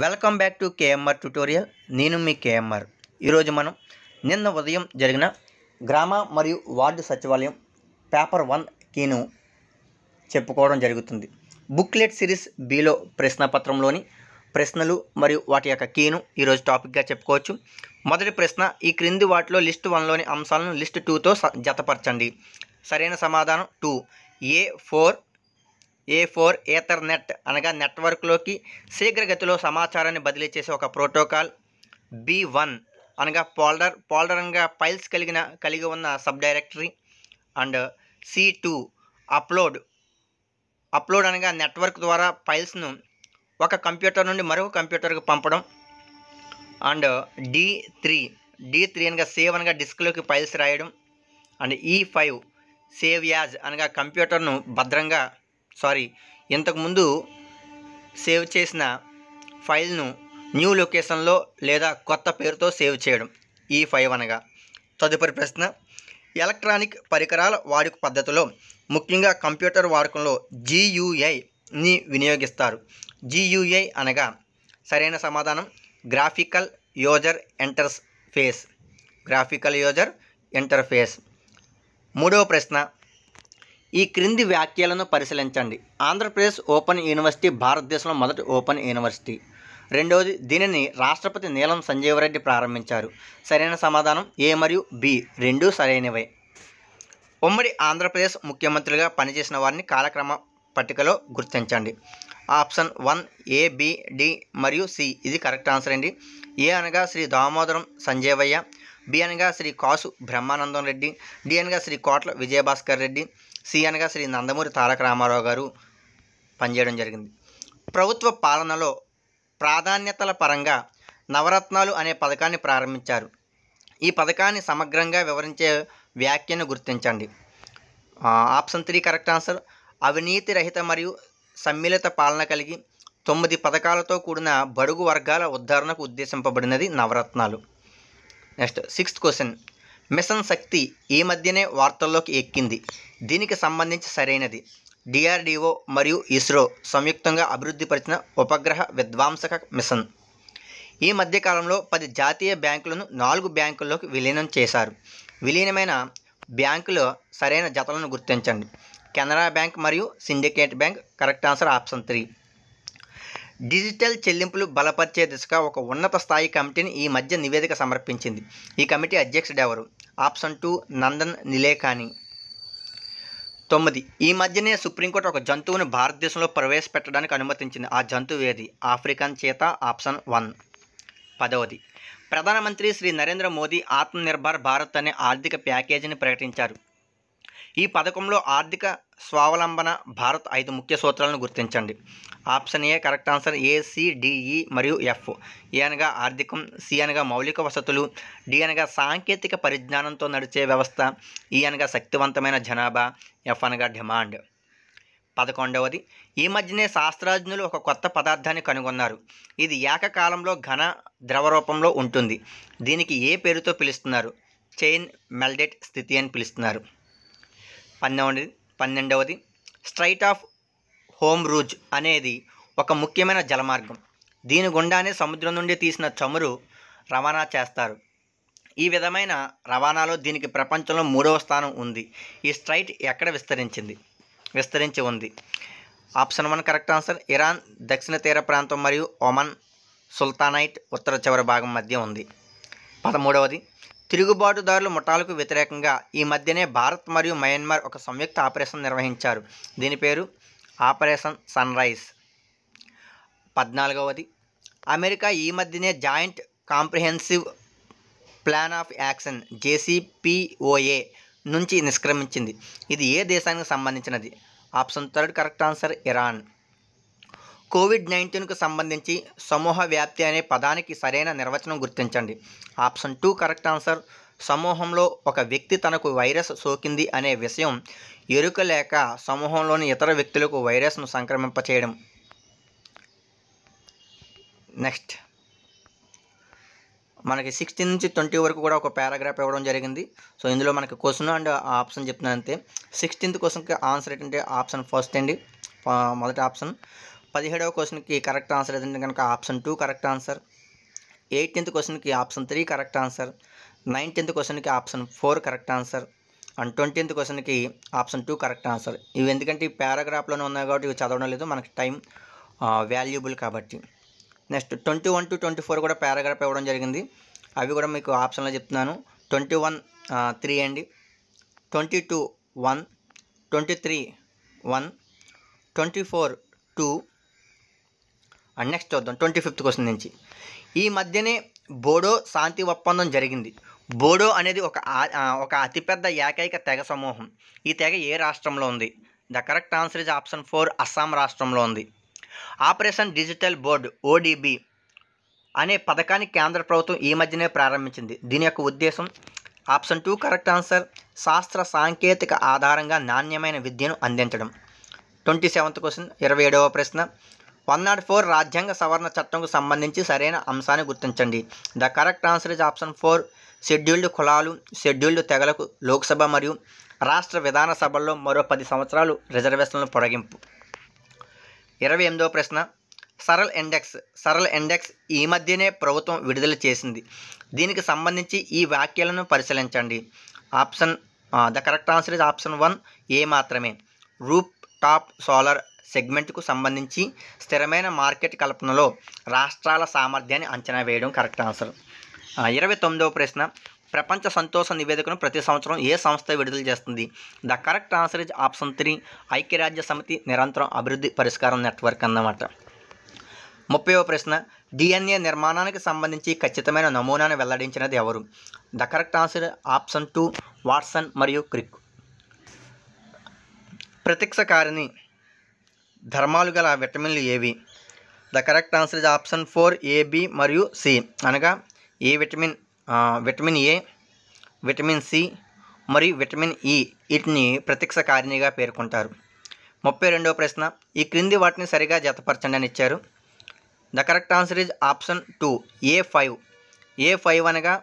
welcome back to KMR tutorial నేను మీ KMR ఈరోజు మనం నిన్న ఉదయం జరిగిన గ్రామ మరియు వార్డు సచివాలయం పేపర్ వన్ కీను చెప్పుకోవడం జరుగుతుంది బుక్లెట్ సిరీస్ బిలో ప్రశ్న పత్రంలోని ప్రశ్నలు మరియు వాటి యొక్క కీను ఈరోజు టాపిక్గా చెప్పుకోవచ్చు మొదటి ప్రశ్న ఈ క్రింది వాటిలో లిస్ట్ వన్లోని అంశాలను లిస్ట్ టూతో జతపరచండి సరైన సమాధానం two A four A four net అనగా నెట్వర్క్లోకి శీఘ్రగతిలో సమాచారాన్ని బదిలీ చేసే ఒక ప్రోటోకాల్ బి వన్ అనగా పోల్డర్ పోల్డర్ అనగా ఫైల్స్ కలిగిన కలిగి ఉన్న subdirectory and C two upload upload అనగా నెట్వర్క్ ద్వారా ఫైల్స్ను ఒక కంప్యూటర్ నుండి మరొక కంప్యూటర్కి పంపడం and D three D three అనగా సేవ్ అనగా డిస్క్లోకి ఫైల్స్ రాయడం and E five save as అనగా కంప్యూటర్ను భద్రంగా సారీ ఇంతకుముందు సేవ్ చేసిన ఫైల్ను న్యూ లొకేషన్లో లేదా కొత్త పేరుతో సేవ్ చేయడం ఈ ఫైవ్ అనగా తదుపరి ప్రశ్న ఎలక్ట్రానిక్ పరికరాల వాడుక పద్ధతిలో ముఖ్యంగా కంప్యూటర్ వాడకంలో జియుఐని వినియోగిస్తారు జీయుఐ అనగా సరైన సమాధానం graphical user interface graphical user interface మూడవ ప్రశ్న ఈ క్రింది వ్యాఖ్యలను పరిశీలించండి ఆంధ్రప్రదేశ్ ఓపెన్ యూనివర్సిటీ భారతదేశంలో మొదటి ఓపెన్ యూనివర్సిటీ రెండవది దీనిని రాష్ట్రపతి నీలం సంజీవరెడ్డి ప్రారంభించారు సరైన సమాధానం ఏ మరియు బి రెండు సరైనవే ఉమ్మడి ఆంధ్రప్రదేశ్ ముఖ్యమంత్రిగా పనిచేసిన వారిని కాలక్రమ పట్టికలో గుర్తించండి option one A B D మరియు సి ఇది కరెక్ట్ ఆన్సర్ అండి ఏ అనగా శ్రీ దామోదరం సంజీవయ్య బి అనగా శ్రీ కాసు బ్రహ్మానందం రెడ్డి డి అనగా శ్రీ కోట్ల విజయభాస్కర్ రెడ్డి సి అనగా శ్రీ నందమూరి తారక రామారావు గారు పనిచేయడం జరిగింది ప్రభుత్వ పాలనలో ప్రాధాన్యతల పరంగా నవరత్నాలు అనే పథకాన్ని ప్రారంభించారు ఈ పథకాన్ని సమగ్రంగా వివరించే వ్యాఖ్యను గుర్తించండి ఆప్షన్ త్రీ కరెక్ట్ ఆన్సర్ అవినీతి రహిత మరియు సమ్మిళిత పాలన కలిగి తొమ్మిది పథకాలతో కూడిన బడుగు వర్గాల ఉద్ధరణకు ఉద్దేశింపబడినది Navaratnalu next sixth question mission Shakti ఈ మధ్యనే వార్తల్లోకి ఎక్కింది దీనికి సంబంధించి సరైనది డిఆర్డిఓ మరియు ఇస్రో సంయుక్తంగా అభివృద్ధిపరిచిన ఉపగ్రహ విధ్వంసక మిషన్ ఈ మధ్యకాలంలో పది జాతీయ బ్యాంకులను నాలుగు బ్యాంకుల్లోకి విలీనం చేశారు విలీనమైన బ్యాంకులో సరైన జతలను గుర్తించండి కెనరా బ్యాంక్ మరియు Syndicate bank correct answer option three digital చెల్లింపులు బలపరిచే దిశగా ఒక ఉన్నత స్థాయి కమిటీని ఈ మధ్య నివేదిక సమర్పించింది ఈ కమిటీ ఎవరు ఆప్షన్ టూ నందన్ నిలేకాని తొమ్మిది ఈ మధ్యనే సుప్రీంకోర్టు ఒక జంతువును భారతదేశంలో ప్రవేశపెట్టడానికి అనుమతించింది ఆ జంతువు ఏది ఆఫ్రికన్ చేత ఆప్షన్ వన్ పదవది ప్రధానమంత్రి శ్రీ నరేంద్ర మోదీ ఆత్మనిర్భర్ భారత్ అనే ఆర్థిక ప్యాకేజీని ప్రకటించారు ఈ పథకంలో ఆర్థిక స్వావలంబన భారత్ ఐదు ముఖ్య సూత్రాలను గుర్తించండి option A correct answer A C D E మరియు ఎఫ్ ఏ అనగా ఆర్థికం సి అనగా మౌలిక వసతులు డి అనగా సాంకేతిక పరిజ్ఞానంతో నడిచే వ్యవస్థ ఈ అనగా శక్తివంతమైన జనాభా ఎఫ్ అనగా డిమాండ్ పదకొండవది ఈ మధ్యనే శాస్త్రజ్ఞులు ఒక కొత్త పదార్థాన్ని కనుగొన్నారు ఇది ఏకకాలంలో ఘన ద్రవ రూపంలో ఉంటుంది దీనికి ఏ పేరుతో పిలుస్తున్నారు చైన్ మెల్డెట్ స్థితి అని పిలుస్తున్నారు పన్నెండు పన్నెండవది స్ట్రైట్ ఆఫ్ హోమ్ రూజ్ అనేది ఒక ముఖ్యమైన జలమార్గం దీని గుండానే సముద్రం నుండి తీసిన చమురు రవాణా చేస్తారు ఈ విధమైన రవాణాలో దీనికి ప్రపంచంలో మూడవ స్థానం ఉంది ఈ స్ట్రైట్ ఎక్కడ విస్తరించింది విస్తరించి ఉంది option one correct answer Iran దక్షిణ తీర ప్రాంతం మరియు ఒమన్ సుల్తానైట్ ఉత్తర చివరి భాగం మధ్య ఉంది పదమూడవది తిరుగుబాటుదారుల ముఠాలకు వ్యతిరేకంగా ఈ మధ్యనే భారత్ మరియు మయన్మార్ ఒక సంయుక్త ఆపరేషన్ నిర్వహించారు దీని పేరు ఆపరేషన్ సన్ రైజ్ పద్నాలుగవది అమెరికా ఈ మధ్యనే joint comprehensive plan of action JCPOA నుంచి నిష్క్రమించింది ఇది ఏ దేశానికి సంబంధించినది option third correct answer Iran COVID నైన్టీన్కు సంబంధించి సమూహ వ్యాప్తి అనే పదానికి సరైన నిర్వచనం గుర్తించండి ఆప్షన్ టూ కరెక్ట్ ఆన్సర్ సమూహంలో ఒక వ్యక్తి తనకు వైరస్ సోకింది అనే విషయం ఎరుక లేక సమూహంలోని ఇతర వ్యక్తులకు వైరస్ను సంక్రమింపచేయడం నెక్స్ట్ మనకి సిక్స్టీన్ నుంచి ట్వంటీ వరకు కూడా ఒక పారాగ్రాఫ్ ఇవ్వడం జరిగింది సో ఇందులో మనకి క్వశ్చన్ అండ్ ఆప్షన్ చెప్తున్నాను సిక్స్టీన్త్ క్వశ్చన్కి ఆన్సర్ ఏంటంటే ఆప్షన్ ఫస్ట్ అండి మొదటి ఆప్షన్ పదిహేడవ క్వశ్చన్కి కరెక్ట్ ఆన్సర్ ఏదంటే కనుక option two correct answer eighteenth క్వశ్చన్కి option three correct answer nineteenth క్వశ్చన్కి option four correct answer and twentieth క్వశ్చన్కి ఆప్షన్ టూ కరెక్ట్ ఆన్సర్ ఇవి ఎందుకంటే ఈ పారాగ్రాఫ్లోనే ఉన్నాయి కాబట్టి ఇవి చదవడం లేదు మనకి టైం వాల్యుబుల్ కాబట్టి next twenty one to twenty four కూడా పారాగ్రాఫ్ ఇవ్వడం జరిగింది అవి కూడా మీకు ఆప్షన్లో చెప్తున్నాను ట్వంటీ వన్ త్రీ అండి twenty two one twenty three one twenty four two and next చూద్దాం ట్వంటీ ఫిఫ్త్ క్వశ్చన్ నుంచి ఈ మధ్యనే బోడో శాంతి ఒప్పందం జరిగింది బోడో అనేది ఒక ఒక అతిపెద్ద ఏకైక తెగ సమూహం ఈ తెగ ఏ రాష్ట్రంలో ఉంది the correct answer is option four Assam రాష్ట్రంలో ఉంది ఆపరేషన్ డిజిటల్ బోర్డు ఓడిబి అనే పథకాన్ని కేంద్ర ప్రభుత్వం ఈ మధ్యనే ప్రారంభించింది దీని యొక్క ఉద్దేశం ఆప్షన్ టూ కరెక్ట్ ఆన్సర్ శాస్త్ర సాంకేతిక ఆధారంగా నాణ్యమైన విద్యను అందించడం ట్వంటీ సెవెంత్ క్వశ్చన్ ఇరవై ఏడవ ప్రశ్న వన్ నాట్ ఫోర్ రాజ్యాంగ సవరణ చట్టంకు సంబంధించి సరైన అంశాన్ని గుర్తించండి the correct answer is option four scheduled కులాలు షెడ్యూల్డ్ తెగలకు లోక్సభ మరియు రాష్ట్ర విధానసభల్లో మరో పది సంవత్సరాలు రిజర్వేషన్లు పొడగింపు ఇరవై ఎనిమిదవ ప్రశ్న సరల్ ఇండెక్స్ సరల్ ఇండెక్స్ ఈ మధ్యనే ప్రభుత్వం విడుదల చేసింది దీనికి సంబంధించి ఈ వ్యాఖ్యలను పరిశీలించండి option the correct answer is option one A మాత్రమే రూప్ టాప్ సోలార్ సెగ్మెంట్కు సంబంధించి స్థిరమైన మార్కెట్ కల్పనలో రాష్ట్రాల సామర్థ్యాన్ని అంచనా వేయడం కరెక్ట్ ఆన్సర్ ఇరవై తొమ్మిదవ ప్రశ్న ప్రపంచ సంతోష నివేదికను ప్రతి సంవత్సరం ఏ సంస్థ విడుదల చేస్తుంది the correct answer is option three ఐక్యరాజ్య సమితి నిరంతరం అభివృద్ధి పరిష్కారం నెట్వర్క్ అన్నమాట ముప్పైవ ప్రశ్న డిఎన్ఏ నిర్మాణానికి సంబంధించి ఖచ్చితమైన నమూనాను వెల్లడించినది ఎవరు the correct answer option two Watson మరియు క్రిక్ కారిని ధర్మాలు గల విటమిన్లు ఏవి the correct answer is option four A B మరియు సి అనగా A vitamin vitamin A vitamin C మరియు విటమిన్ ఈ వీటిని ప్రత్యక్ష కారిణిగా పేర్కొంటారు ముప్పై రెండవ ప్రశ్న ఈ క్రింది వాటిని సరిగా జతపరచండి అని ఇచ్చారు the correct answer is option two A five A five అనగా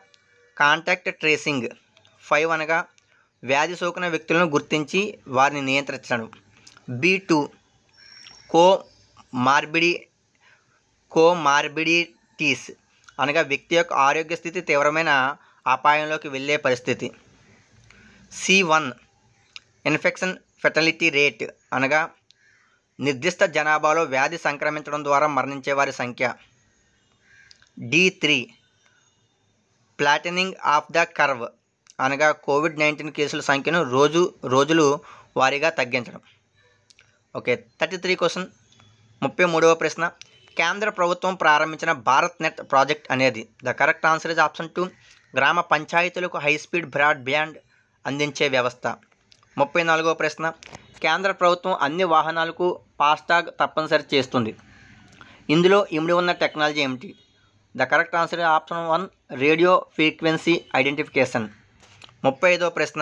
కాంటాక్ట్ ట్రేసింగ్ ఫైవ్ అనగా వ్యాధి సోకిన వ్యక్తులను గుర్తించి వారిని నియంత్రించడం బి టూ కో కోమార్బిడిటీస్ అనగా వ్యక్తి యొక్క ఆరోగ్య స్థితి తీవ్రమైన అపాయంలోకి వెళ్ళే పరిస్థితి C one infection fatality rate అనగా నిర్దిష్ట జనాభాలో వ్యాధి సంక్రమించడం ద్వారా మరణించే వారి సంఖ్య D three flattening of the curve అనగా కోవిడ్ నైన్టీన్ కేసుల సంఖ్యను రోజు రోజులు వారీగా తగ్గించడం ఓకే థర్టీ త్రీ క్వశ్చన్ ముప్పై మూడవ ప్రశ్న కేంద్ర ప్రభుత్వం ప్రారంభించిన భారత్ నెట్ ప్రాజెక్ట్ అనేది the correct answer is option two గ్రామ పంచాయతీలకు హైస్పీడ్ బ్రాడ్బ్యాండ్ అందించే వ్యవస్థ ముప్పై నాలుగవ ప్రశ్న కేంద్ర ప్రభుత్వం అన్ని వాహనాలకు ఫాస్టాగ్ తప్పనిసరి చేస్తుంది ఇందులో ఇమిడి ఉన్న టెక్నాలజీ ఏమిటి the correct answer option one radio frequency identification ముప్పై ఐదవ ప్రశ్న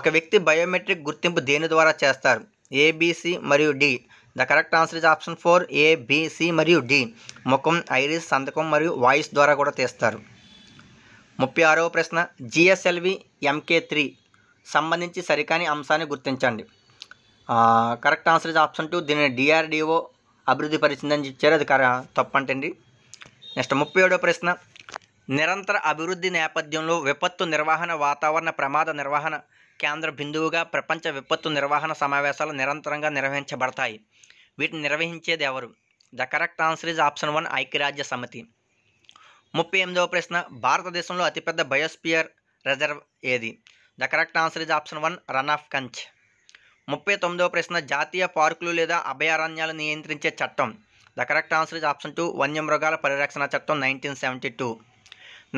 ఒక వ్యక్తి బయోమెట్రిక్ గుర్తింపు దేని ద్వారా చేస్తారు ఏబిసి మరియు D the correct answer is option four ABC మరియు డి ముఖం ఐరిస్ సంతకం మరియు వాయిస్ ద్వారా కూడా తీస్తారు ముప్పై ఆరవ ప్రశ్న జిఎస్ఎల్వి ఎంకే త్రీ సంబంధించి సరికాని అంశాన్ని గుర్తించండి correct answer is option two దీనిని డిఆర్డిఓ అభివృద్ధి పరిచిందని ఇచ్చారు అది కర తప్పంటండి నెక్స్ట్ ముప్పై ఏడవ ప్రశ్న నిరంతర అభివృద్ధి నేపథ్యంలో విపత్తు నిర్వహణ వాతావరణ ప్రమాద నిర్వహణ కేంద్ర బిందువుగా ప్రపంచ విపత్తు నిర్వహణ సమావేశాలు నిరంతరంగా నిర్వహించబడతాయి వీటిని నిర్వహించేది ఎవరు the correct answer is option one ఐక్యరాజ్య సమితి ముప్పై ఎనిమిదవ ప్రశ్న భారతదేశంలో అతిపెద్ద బయోస్పియర్ రిజర్వ్ ఏది the correct answer is option one Rann of Kutch ముప్పై తొమ్మిదవ ప్రశ్న జాతీయ పార్కులు లేదా అభయారణ్యాలు నియంత్రించే చట్టం the correct answer is option two వన్యమృగాల పరిరక్షణ చట్టం నైన్టీన్ సెవెంటీ టూ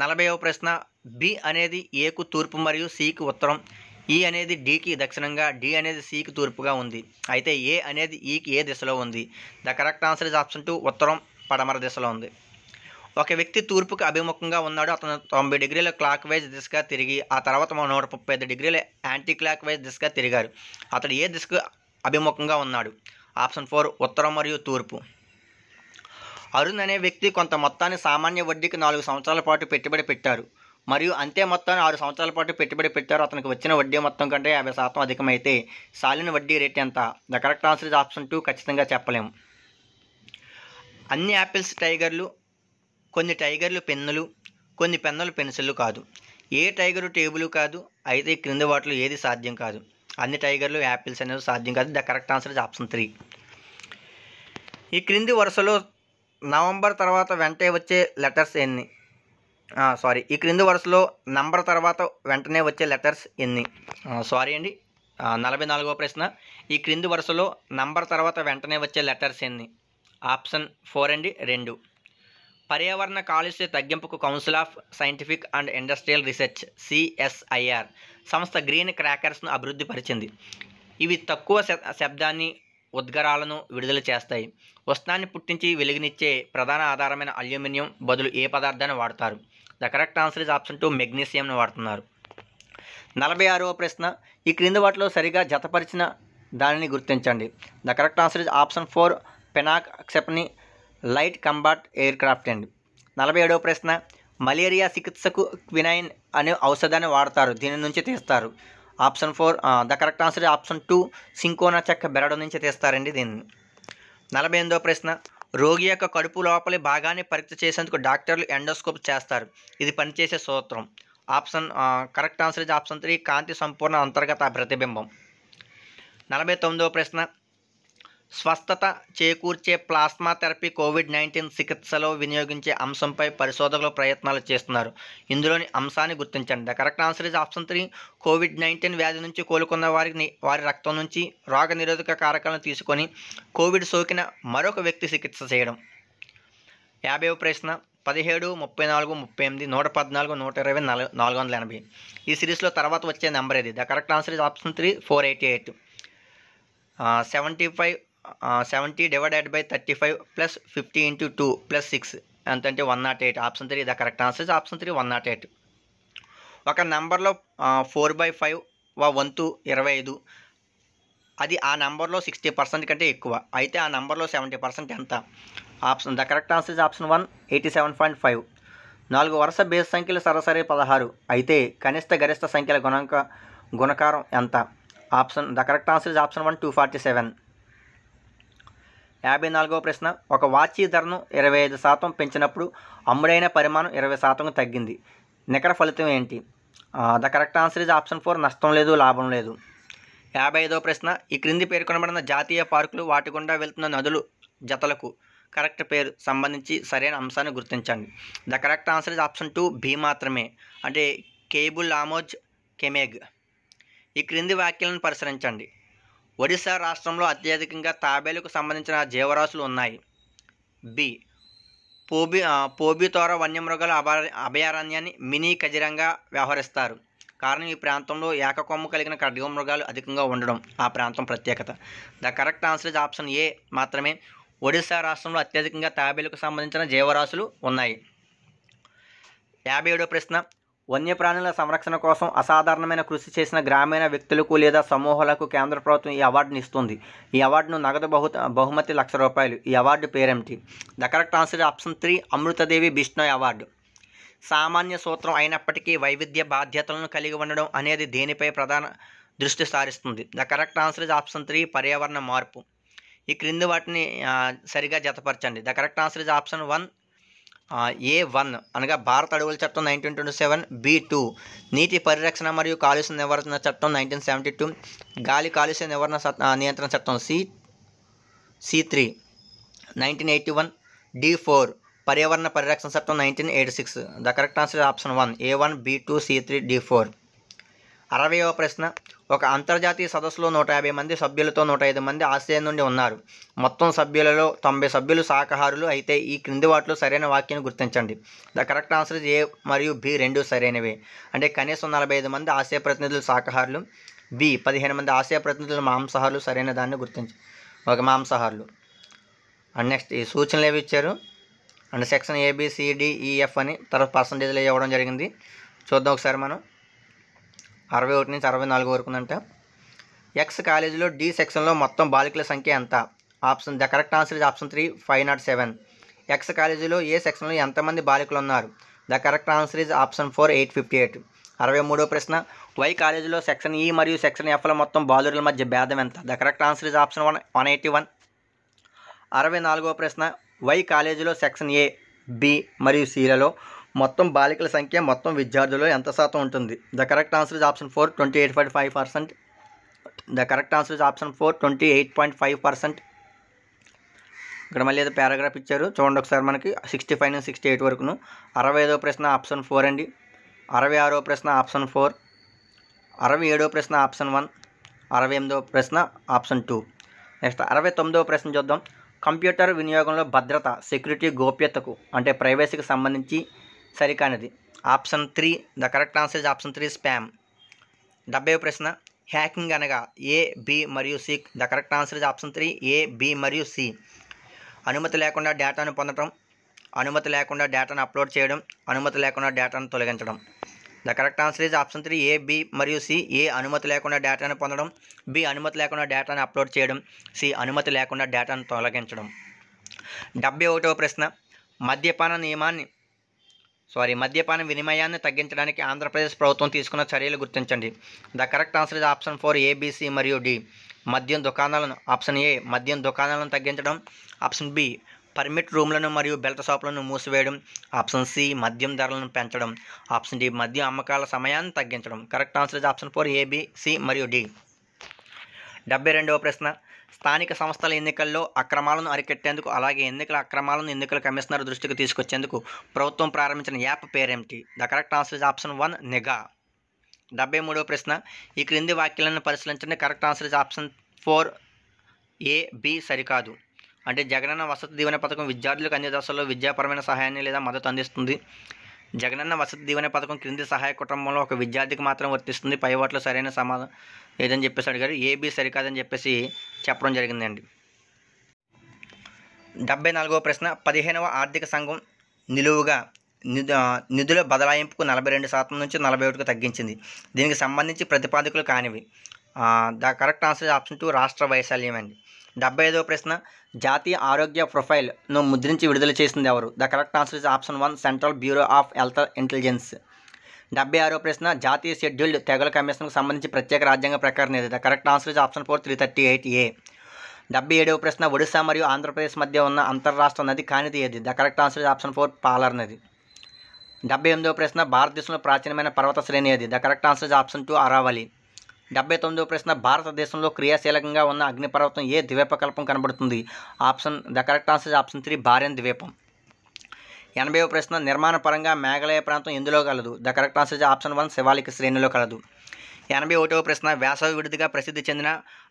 నలభైవ ప్రశ్న బి అనేది ఏకు తూర్పు మరియు సికు ఉత్తరం ఈ అనేది డికి దక్షిణంగా డి అనేది సికి తూర్పుగా ఉంది అయితే ఏ అనేది ఈకి ఏ దిశలో ఉంది the correct answer is option two ఉత్తరం పడమర దిశలో ఉంది ఒక వ్యక్తి తూర్పుకు అభిముఖంగా ఉన్నాడు అతను తొంభై డిగ్రీల క్లాక్ వైజ్ దిశగా తిరిగి ఆ తర్వాత నూట ముప్పై ఐదు డిగ్రీల యాంటీ క్లాక్ వైజ్ దిశగా తిరిగారు అతడు ఏ దిశకు అభిముఖంగా ఉన్నాడు ఆప్షన్ ఫోర్ ఉత్తరం మరియు తూర్పు అరుణ్ అనే వ్యక్తి కొంత మొత్తాన్ని సామాన్య వడ్డీకి నాలుగు సంవత్సరాల పాటు పెట్టుబడి పెట్టారు మరియు అంతే మొత్తాన్ని ఆరు సంవత్సరాల పాటు పెట్టుబడి పెట్టారు అతనికి వచ్చిన వడ్డీ మొత్తం కంటే యాభై శాతం అధికమైతే సాలిన వడ్డీ రేట్ ఎంత the correct answer is option two ఖచ్చితంగా చెప్పలేము అన్ని యాపిల్స్ టైగర్లు కొన్ని టైగర్లు పెన్నులు కొన్ని పెన్నులు పెన్సిళ్ళు కాదు ఏ టైగరు టేబుల్ కాదు అయితే క్రింది వాటిలో ఏది సాధ్యం కాదు అన్ని టైగర్లు యాపిల్స్ అనేది సాధ్యం కాదు the correct answer is option three ఈ క్రింది వరుసలో నవంబర్ తర్వాత వెంటే వచ్చే లెటర్స్ ఎన్ని సారీ ఈ క్రింది వరుసలో నంబర్ తర్వాత వెంటనే వచ్చే లెటర్స్ ఎన్ని సారీ అండి నలభై నాలుగో ప్రశ్న ఈ క్రింది వరుసలో నంబర్ తర్వాత వెంటనే వచ్చే లెటర్స్ ఎన్ని ఆప్షన్ ఫోర్ అండి రెండు పర్యావరణ కాలుష్య తగ్గింపుకు council of scientific and industrial research CSIR సంస్థ గ్రీన్ క్రాకర్స్ను అభివృద్ధిపరిచింది ఇవి తక్కువ శబ్దాన్ని ఉద్గారాలను విడుదల చేస్తాయి ఉష్ణాన్ని పుట్టించి వెలుగునిచ్చే ప్రధాన ఆధారమైన అల్యూమినియం బదులు ఏ పదార్థాన్ని వాడతారు the correct answer is option two మెగ్నీషియంను వాడుతున్నారు నలభై ఆరవ ప్రశ్న ఈ క్రింది వాటిలో సరిగా జతపరిచిన దానిని గుర్తించండి the correct answer is option four Pinaka క్షెపణి లైట్ కంబాట్ ఎయిర్ క్రాఫ్ట్ అండి నలభై ఏడవ ప్రశ్న మలేరియా చికిత్సకు క్వినైన్ అనే ఔషధాన్ని వాడతారు దీని నుంచి తీస్తారు option four the correct answer option two cinchona చెక్క బెరడు నుంచి తీస్తారండి దీన్ని నలభై ఎనిమిదో ప్రశ్న రోగి యొక్క కడుపు లోపలి భాగాన్ని పరీక్ష చేసేందుకు డాక్టర్లు ఎండోస్కోప్ చేస్తారు ఇది పనిచేసే సూత్రం ఆప్షన్ కరెక్ట్ ఆన్సర్ ఇది ఆప్షన్ త్రీ కాంతి సంపూర్ణ అంతర్గత ప్రతిబింబం నలభై తొమ్మిదవ ప్రశ్న స్వస్థత చేకూర్చే ప్లాస్మా థెరపీ కోవిడ్ నైన్టీన్ చికిత్సలో వినియోగించే అంశంపై పరిశోధకులు ప్రయత్నాలు చేస్తున్నారు ఇందులోని అంశాన్ని గుర్తించండి the correct answer is option three COVID nineteen వ్యాధి నుంచి కోలుకున్న వారికి వారి రక్తం నుంచి రోగనిరోధక కారకాలను తీసుకొని కోవిడ్ సోకిన మరొక వ్యక్తి చికిత్స చేయడం యాభైవ ప్రశ్న పదిహేడు ముప్పై నాలుగు ముప్పై ఎనిమిది నూట పద్నాలుగు నూట ఇరవై నాలుగు నాలుగు వందల ఎనభై ఈ సిరీస్లో తర్వాత వచ్చే నెంబర్ ఇది the correct answer is option three four eighty eight seventy five seventy divided by thirty five plus fifty into two plus six ఎంతంటే one nought eight option three the correct answer option three one nought eight ఒక నెంబర్లో four by five వంతు ఇరవై ఐదు అది ఆ నెంబర్లో sixty percent కంటే ఎక్కువ అయితే ఆ నెంబర్లో సెవెంటీ పర్సెంట్ ఎంత option the correct answer is option one eighty seven point five నాలుగు వరుస బేస్ సంఖ్యలు సరాసరి పదహారు అయితే కనిష్ట గరిష్ట సంఖ్యల గుణాంక గుణకారం ఎంత option the correct answer is option one two forty seven యాభై నాలుగవ ప్రశ్న ఒక వాచీ ధరను ఇరవై ఐదు శాతం పెంచినప్పుడు అమ్ముడైన పరిమాణం ఇరవై శాతం తగ్గింది నికర ఫలితం ఏంటి the correct answer is option four నష్టం లేదు లాభం లేదు యాభై ఐదవ ప్రశ్న ఈ క్రింది పేర్కొనబడిన జాతీయ పార్కులు వాటి గుండా వెళ్తున్న నదులు జతలకు కరెక్ట్ పేరు సంబంధించి సరైన అంశాన్ని గుర్తించండి the correct answer is option two B మాత్రమే అంటే కేబుల్ ఆమోజ్ కెమేగ్ ఈ క్రింది వ్యాఖ్యలను పరిశీలించండి ఒడిశా రాష్ట్రంలో అత్యధికంగా తాబేలుకు సంబంధించిన జీవరాశులు ఉన్నాయి బి పోబి పోబితోర వన్యమృగాల అభయారణ్యాన్ని మినీ కజిరంగా వ్యవహరిస్తారు కారణం ఈ ప్రాంతంలో ఏకకొమ్ము కలిగిన ఖడ్గమృగాలు అధికంగా ఉండడం ఆ ప్రాంతం ప్రత్యేకత the correct answer is option A మాత్రమే ఒడిశా రాష్ట్రంలో అత్యధికంగా తాబేలకు సంబంధించిన జీవరాశులు ఉన్నాయి యాభై ఏడో ప్రశ్న వన్యప్రాణుల సంరక్షణ కోసం అసాధారణమైన కృషి చేసిన గ్రామీణ వ్యక్తులకు లేదా సమూహాలకు కేంద్ర ప్రభుత్వం ఈ అవార్డుని ఇస్తుంది ఈ అవార్డును నగదు బహు బహుమతి లక్ష రూపాయలు ఈ అవార్డు పేరేమిటి the correct answer option three Amritadevi Bishnoi award సామాన్య సూత్రం అయినప్పటికీ వైవిధ్య బాధ్యతలను కలిగి ఉండడం అనేది దేనిపై ప్రధాన దృష్టి సారిస్తుంది the correct answer is option three పర్యావరణ మార్పు ఈ క్రింది వాటిని సరిగా జతపరచండి the correct answer is option one A one అనగా భారత అడవుల చట్టం nineteen twenty seven B two నీటి పరిరక్షణ మరియు కాలుష్య నివారణ చట్టం నైన్టీన్ సెవెంటీ టూ గాలి కాలుష్య నివారణ నియంత్రణ చట్టం C C three nineteen eighty one D four పర్యావరణ పరిరక్షణ చట్టం nineteen eighty six the correct answer option one A one B two C three D four అరవైవ ప్రశ్న ఒక అంతర్జాతీయ సదస్సులో నూట యాభై మంది సభ్యులతో నూట ఐదు మంది ఆసియా నుండి ఉన్నారు మొత్తం సభ్యులలో తొంభై సభ్యులు శాఖాహారులు అయితే ఈ క్రింది వాటిలో సరైన వాక్యాన్ని గుర్తించండి ద కరెక్ట్ ఆన్సర్ ఏ మరియు బి రెండు సరైనవే అంటే కనీసం నలభై ఐదు మంది ఆసియా ప్రతినిధులు శాఖాహారులు బి పదిహేను మంది ఆసియా ప్రతినిధులు మాంసాహారులు సరైన దాన్ని గుర్తించి ఒక మాంసాహారులు అండ్ నెక్స్ట్ ఈ సూచనలు ఏవి ఇచ్చారు అండ్ సెక్షన్ ఏబిసిడిఈఎఫ్ e, అని తర్వాత పర్సంటేజ్లు ఇవ్వడం జరిగింది చూద్దాం ఒకసారి మనం అరవై ఒకటి నుంచి అరవై నాలుగు వరకు అంటే ఎక్స్ కాలేజీలో డి సెక్షన్లో మొత్తం బాలికల సంఖ్య ఎంత option the correct answer is option three five nought seven X కాలేజీలో ఏ సెక్షన్లో ఎంతమంది బాలికలు ఉన్నారు the correct answer is option four eight fifty eight అరవై మూడో ప్రశ్న వై కాలేజీలో సెక్షన్ ఈ e మరియు సెక్షన్ ఎఫ్ల మొత్తం బాలురుల మధ్య భేదం ఎంత the correct answer is option one one eighty one అరవై నాలుగో ప్రశ్న వై కాలేజీలో సెక్షన్ ఏ బి మరియు సిలలో మొత్తం బాలికల సంఖ్య మొత్తం విద్యార్థుల్లో ఎంత శాతం ఉంటుంది the correct answer is option four twenty eight point five percent the correct answer is option four twenty eight point five percent ఇక్కడ మళ్ళీ ఏదో పారాగ్రాఫ్ ఇచ్చారు చూడండి ఒకసారి మనకి సిక్స్టీ ఫైవ్ నుంచి సిక్స్టీ ఎయిట్ వరకును అరవై ఐదో ప్రశ్న ఆప్షన్ ఫోర్ అండి అరవై ఆరో ప్రశ్న ఆప్షన్ ఫోర్ అరవై ఏడో ప్రశ్న ఆప్షన్ వన్ అరవై ఎనిమిదో ప్రశ్న ఆప్షన్ టూ నెక్స్ట్ అరవై తొమ్మిదో ప్రశ్న చూద్దాం కంప్యూటర్ వినియోగంలో భద్రత సెక్యూరిటీ గోప్యతకు అంటే ప్రైవసీకి సంబంధించి సరికానిది option three the correct answer is option three spam డెబ్బై ప్రశ్న హ్యాకింగ్ అనగా ఏ బి మరియు C the correct answer is option three A B మరియు సి అనుమతి లేకుండా డేటాను పొందడం అనుమతి లేకుండా డేటాను అప్లోడ్ చేయడం అనుమతి లేకుండా డేటాను తొలగించడం the correct answer is option three A B మరియు సి ఏ అనుమతి లేకుండా డేటాను పొందడం బి అనుమతి లేకుండా డేటాను అప్లోడ్ చేయడం సి అనుమతి లేకుండా డేటాను తొలగించడం డెబ్బై ఒకటవ ప్రశ్న మద్యపాన నియమాన్ని సారీ మద్యపాన వినిమయాన్ని తగ్గించడానికి ఆంధ్రప్రదేశ్ ప్రభుత్వం తీసుకున్న చర్యలు గుర్తించండి the correct answer is option four ABC మరియు డి మద్యం దుకాణాలను ఆప్షన్ ఏ మద్యం దుకాణాలను తగ్గించడం ఆప్షన్ బి పర్మిట్ రూమ్లను మరియు బెల్ట్ షాపులను మూసివేయడం ఆప్షన్ సి మద్యం ధరలను పెంచడం ఆప్షన్ డి మద్యం అమ్మకాల సమయాన్ని తగ్గించడం correct answer is option four ABC మరియు డి డెబ్బై రెండవ ప్రశ్న స్థానిక సంస్థల ఎన్నికల్లో అక్రమాలను అరికెట్టేందుకు అలాగే ఎన్నికల అక్రమాలను ఎన్నికల కమిషనర్ దృష్టికి తీసుకొచ్చేందుకు ప్రభుత్వం ప్రారంభించిన యాప్ పేరేమిటి the correct answer is option one Nigha డెబ్బై మూడవ ప్రశ్న ఈ క్రింది వాక్యాలను పరిశీలించండి correct answer is option four A B సరికాదు అంటే జగనన్న వసతి దీవెన పథకం విద్యార్థులకు అన్ని దశల్లో విద్యాపరమైన సహాయాన్ని లేదా మద్దతు అందిస్తుంది జగనన్న వసతి దీవెన పథకం క్రింది సహాయ కుటుంబంలో ఒక విద్యార్థికి మాత్రం వర్తిస్తుంది పై వాటిలో సరైన సమాధానం ఏదని చెప్పేసి అడిగారు ఏబీ సరికాదని చెప్పేసి చెప్పడం జరిగిందండి డెబ్బై నాలుగవ ప్రశ్న పదిహేనవ ఆర్థిక సంఘం నిలువుగా నిధుల బదలాయింపుకు నలభై రెండు శాతం నుంచి నలభై ఒకటికి తగ్గించింది దీనికి సంబంధించి ప్రతిపాదకులు కానివి the correct answer option two రాష్ట్ర వైశాల్యం అండి డెబ్బై ఐదవ ప్రశ్న జాతీయ ఆరోగ్య ప్రొఫైల్ను ముద్రించి విడుదల చేసింది ఎవరు the correct answer is option one central bureau of health intelligence డెబ్బై ఆరో ప్రశ్న జాతీయ షెడ్యూల్డ్ తెగల కమిషన్కు సంబంధించి ప్రత్యేక రాజ్యాంగ ప్రకారం ఇది the correct answer is option four three thirty eight A డెబ్బై ఏడవ ప్రశ్న ఒడిశా మరియు ఆంధ్రప్రదేశ్ మధ్య ఉన్న అంతర్రాష్ట్ర నది కానిది ఏది the correct answer is option four Palar నది డెబ్బై ఎనిమిదవ ప్రశ్న భారతదేశంలో ప్రాచీనమైన పర్వత శ్రేణి ఏది the correct answer is option two Aravali డెబ్బై తొమ్మిదో ప్రశ్న భారతదేశంలో క్రియాశీలకంగా ఉన్న అగ్నిపర్వతం ఏ ద్వీపకల్పం కనబడుతుంది option the correct answer option three Barren ద్వీపం ఎనభైవ ప్రశ్న నిర్మాణ పరంగా మేఘాలయ ప్రాంతం ఎందులో కలదు the correct answer option one Shivalik శ్రేణిలో కలదు ఎనభై ఒకటవ ప్రశ్న వేసవి విడుదగా ప్రసిద్ధి చెందిన